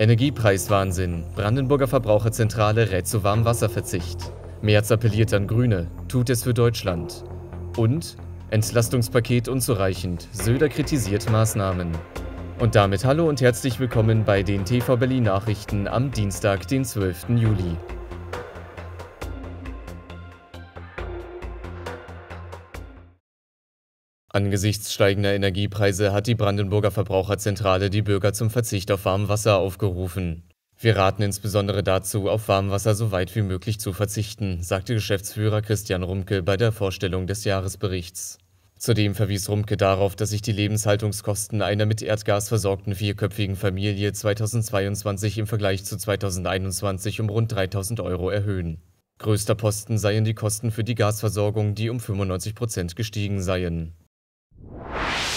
Energiepreiswahnsinn. Brandenburger Verbraucherzentrale rät zu Warmwasserverzicht. Merz appelliert an Grüne, tut es für Deutschland. Und Entlastungspaket unzureichend. Söder kritisiert Maßnahmen. Und damit hallo und herzlich willkommen bei den TV Berlin Nachrichten am Dienstag, den 12. Juli. Angesichts steigender Energiepreise hat die Brandenburger Verbraucherzentrale die Bürger zum Verzicht auf Warmwasser aufgerufen. Wir raten insbesondere dazu, auf Warmwasser so weit wie möglich zu verzichten, sagte Geschäftsführer Christian Rumke bei der Vorstellung des Jahresberichts. Zudem verwies Rumke darauf, dass sich die Lebenshaltungskosten einer mit Erdgas versorgten vierköpfigen Familie 2022 im Vergleich zu 2021 um rund 3000 Euro erhöhen. Größter Posten seien die Kosten für die Gasversorgung, die um 95 Prozent gestiegen seien.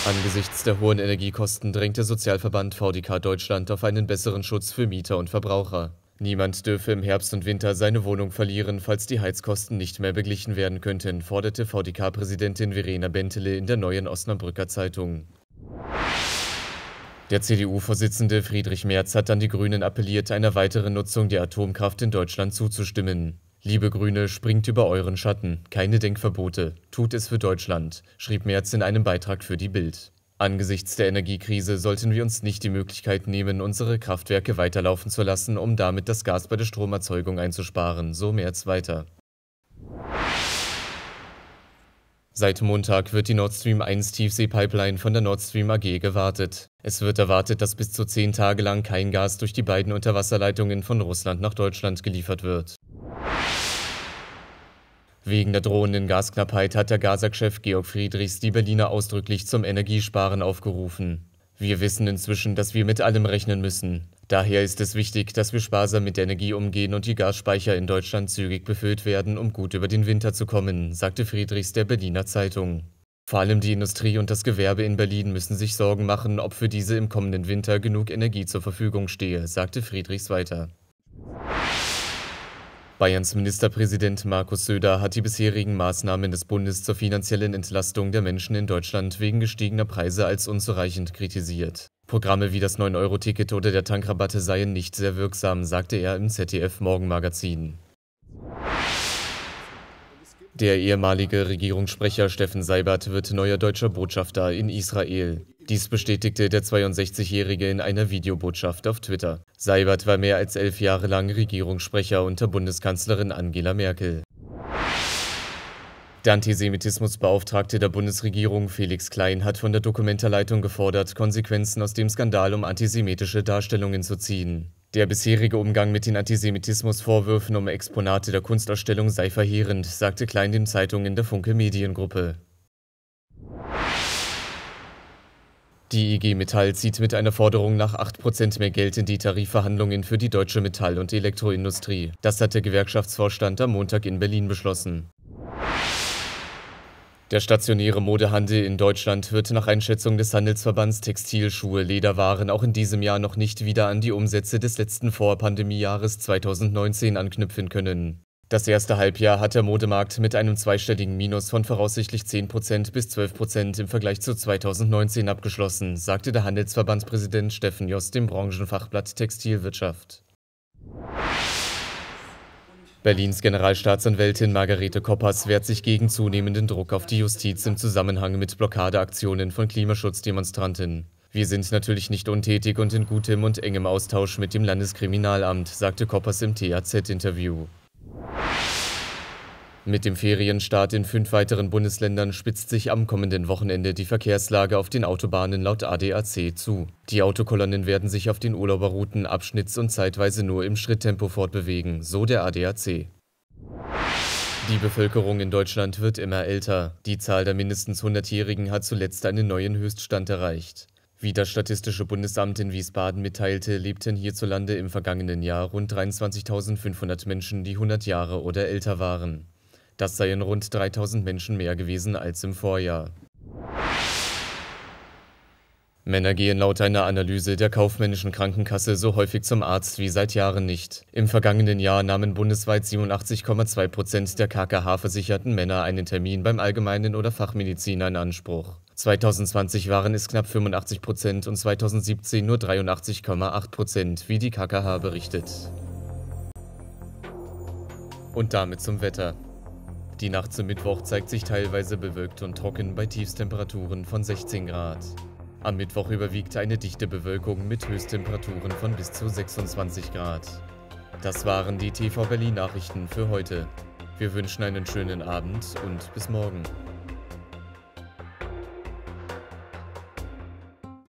Angesichts der hohen Energiekosten drängt der Sozialverband VDK Deutschland auf einen besseren Schutz für Mieter und Verbraucher. Niemand dürfe im Herbst und Winter seine Wohnung verlieren, falls die Heizkosten nicht mehr beglichen werden könnten, forderte VDK-Präsidentin Verena Bentele in der neuen Osnabrücker Zeitung. Der CDU-Vorsitzende Friedrich Merz hat an die Grünen appelliert, einer weiteren Nutzung der Atomkraft in Deutschland zuzustimmen. Liebe Grüne, springt über euren Schatten. Keine Denkverbote. Tut es für Deutschland, schrieb Merz in einem Beitrag für die Bild. Angesichts der Energiekrise sollten wir uns nicht die Möglichkeit nehmen, unsere Kraftwerke weiterlaufen zu lassen, um damit das Gas bei der Stromerzeugung einzusparen, so Merz weiter. Seit Montag wird die Nord Stream 1 Tiefseepipeline von der Nord Stream AG gewartet. Es wird erwartet, dass bis zu zehn Tage lang kein Gas durch die beiden Unterwasserleitungen von Russland nach Deutschland geliefert wird. Wegen der drohenden Gasknappheit hat der Gazak-Chef Georg Friedrichs die Berliner ausdrücklich zum Energiesparen aufgerufen. Wir wissen inzwischen, dass wir mit allem rechnen müssen. Daher ist es wichtig, dass wir sparsam mit Energie umgehen und die Gasspeicher in Deutschland zügig befüllt werden, um gut über den Winter zu kommen, sagte Friedrichs der Berliner Zeitung. Vor allem die Industrie und das Gewerbe in Berlin müssen sich Sorgen machen, ob für diese im kommenden Winter genug Energie zur Verfügung stehe, sagte Friedrichs weiter. Bayerns Ministerpräsident Markus Söder hat die bisherigen Maßnahmen des Bundes zur finanziellen Entlastung der Menschen in Deutschland wegen gestiegener Preise als unzureichend kritisiert. Programme wie das 9-Euro-Ticket oder der Tankrabatte seien nicht sehr wirksam, sagte er im ZDF Morgenmagazin. Der ehemalige Regierungssprecher Steffen Seibert wird neuer deutscher Botschafter in Israel. Dies bestätigte der 62-Jährige in einer Videobotschaft auf Twitter. Seibert war mehr als elf Jahre lang Regierungssprecher unter Bundeskanzlerin Angela Merkel. Der Antisemitismusbeauftragte der Bundesregierung Felix Klein hat von der Dokumentarleitung gefordert, Konsequenzen aus dem Skandal um antisemitische Darstellungen zu ziehen. Der bisherige Umgang mit den Antisemitismusvorwürfen um Exponate der Kunstausstellung sei verheerend, sagte Klein den Zeitungen der Funke Mediengruppe. Die IG e Metall zieht mit einer Forderung nach 8% mehr Geld in die Tarifverhandlungen für die deutsche Metall- und Elektroindustrie. Das hat der Gewerkschaftsvorstand am Montag in Berlin beschlossen. Der stationäre Modehandel in Deutschland wird nach Einschätzung des Handelsverbands Textilschuhe, Lederwaren auch in diesem Jahr noch nicht wieder an die Umsätze des letzten Vorpandemiejahres 2019 anknüpfen können. Das erste Halbjahr hat der Modemarkt mit einem zweistelligen Minus von voraussichtlich 10% bis 12% im Vergleich zu 2019 abgeschlossen, sagte der Handelsverbandspräsident Steffen Jost dem Branchenfachblatt Textilwirtschaft. Berlins Generalstaatsanwältin Margarete Koppers wehrt sich gegen zunehmenden Druck auf die Justiz im Zusammenhang mit Blockadeaktionen von Klimaschutzdemonstranten. Wir sind natürlich nicht untätig und in gutem und engem Austausch mit dem Landeskriminalamt, sagte Koppers im TAZ-Interview. Mit dem Ferienstart in fünf weiteren Bundesländern spitzt sich am kommenden Wochenende die Verkehrslage auf den Autobahnen laut ADAC zu. Die Autokolonnen werden sich auf den Urlauberrouten abschnitts- und zeitweise nur im Schritttempo fortbewegen, so der ADAC. Die Bevölkerung in Deutschland wird immer älter. Die Zahl der mindestens 100-Jährigen hat zuletzt einen neuen Höchststand erreicht. Wie das Statistische Bundesamt in Wiesbaden mitteilte, lebten hierzulande im vergangenen Jahr rund 23.500 Menschen, die 100 Jahre oder älter waren. Das seien rund 3000 Menschen mehr gewesen als im Vorjahr. Männer gehen laut einer Analyse der kaufmännischen Krankenkasse so häufig zum Arzt wie seit Jahren nicht. Im vergangenen Jahr nahmen bundesweit 87,2 Prozent der KKH-versicherten Männer einen Termin beim allgemeinen oder Fachmediziner in Anspruch. 2020 waren es knapp 85 Prozent und 2017 nur 83,8 Prozent, wie die KKH berichtet. Und damit zum Wetter. Die Nacht zum Mittwoch zeigt sich teilweise bewölkt und trocken bei Tiefstemperaturen von 16 Grad. Am Mittwoch überwiegt eine dichte Bewölkung mit Höchsttemperaturen von bis zu 26 Grad. Das waren die TV Berlin Nachrichten für heute. Wir wünschen einen schönen Abend und bis morgen.